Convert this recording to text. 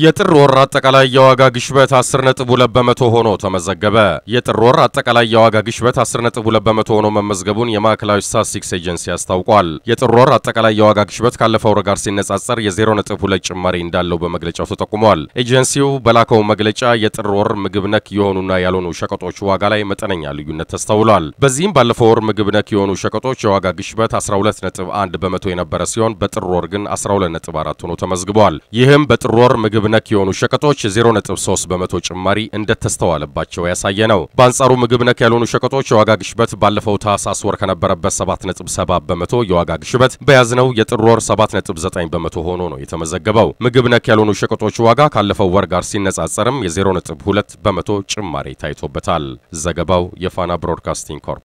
የጥር ወር አጠቃላይ የዋጋ ግሽበት 10ር 2 በመቶ ሆኖ ተመዘገበ። የጥር ወር አጠቃላይ የዋጋ ግሽበት 2 በመቶ ሆኖ መመዝገቡን የማዕከላዊ ስታትስቲክስ ኤጀንሲ አስታውቋል። የጥር ወር አጠቃላይ የዋጋ ግሽበት ካለፈው ወር ጋር ሲነጻጸር የ 0 2 ጭማሪ እንዳለው በመግለጫው ተጠቁሟል። ኤጀንሲው በላከው መግለጫ የጥር ወር ምግብ ነክ የሆኑና ያልሆኑ ሸቀጦች ዋጋ ላይ መጠነኛ ልዩነት ተስተውሏል። በዚህም ባለፈው ወር ምግብ ነክ የሆኑ ሸቀጦች የዋጋ ግሽበት 12 1 በመቶ የነበረ ሲሆን በጥር ወር ግን 12 4 ሆኖ ተመዝግቧል። ይህም በጥር ወር ምግብ ምግብ ነክ የሆኑ ሸቀጦች 0.3 በመቶ ጭማሪ እንደተስተዋለባቸው ያሳየ ነው። በአንጻሩ ምግብ ነክ ያልሆኑ ሸቀጦች የዋጋ ግሽበት ባለፈው ታህሳስ ወር ከነበረበት 7.7 በመቶ የዋጋ ግሽበት በያዝነው የጥር ወር 7.9 በመቶ ሆኖ ነው የተመዘገበው። ምግብ ነክ ያልሆኑ ሸቀጦች ዋጋ ካለፈው ወር ጋር ሲነጻጸርም የ0.2 በመቶ ጭማሪ ታይቶበታል። ዘገባው የፋና ብሮድካስቲንግ ኮርፖ